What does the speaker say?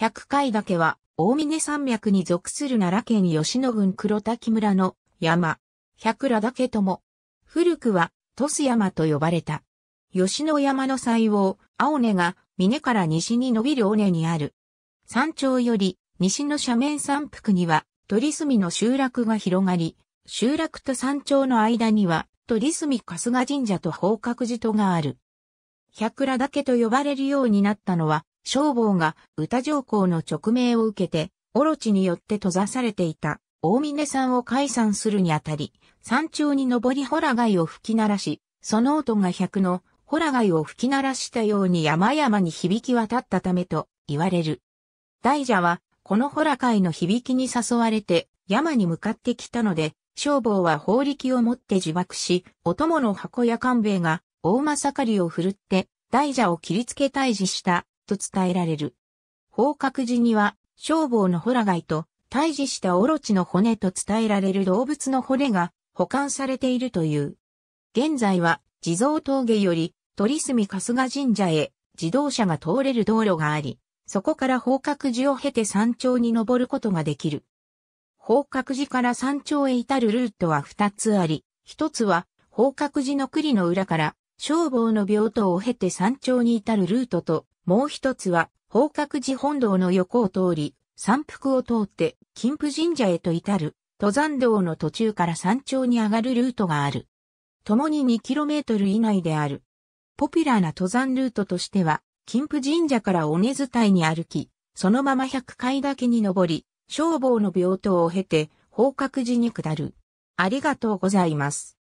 百回岳は、大峰山脈に属する奈良県吉野郡黒滝村の山、百羅岳とも、古くは、トス山と呼ばれた。吉野山の西王、青根が、峰から西に伸びる尾根にある。山頂より、西の斜面山腹には、鳥住の集落が広がり、集落と山頂の間には、鳥住春日神社と宝覚寺とがある。百羅岳と呼ばれるようになったのは、消防が歌上皇の勅命を受けて、オロチによって閉ざされていた大峰山を解散するにあたり、山頂に登りホラ貝を吹き鳴らし、その音が百のホラ貝を吹き鳴らしたように山々に響き渡ったためと言われる。大蛇は、このホラ貝の響きに誘われて、山に向かってきたので、消防は法力を持って自爆し、お供の箱や官兵衛が、大政狩りを振るって、大蛇を切りつけ退治したと伝えられる。放覚寺には、消防のホラ貝と、退治したオロチの骨と伝えられる動物の骨が保管されているという。現在は、地蔵峠より、鳥住春日神社へ自動車が通れる道路があり、そこから宝角寺を経て山頂に登ることができる。宝角寺から山頂へ至るルートは2つあり、1つは宝角寺の栗の裏から消防の病棟を経て山頂に至るルートと、もう一つは、宝覚寺本堂の横を通り、山腹を通って金峰神社へと至る、登山道の途中から山頂に上がるルートがある。共に 2km 以内である。ポピュラーな登山ルートとしては、金峰神社から尾根伝いに歩き、そのまま100階けに登り、消防の病棟を経て、宝覚寺に下る。ありがとうございます。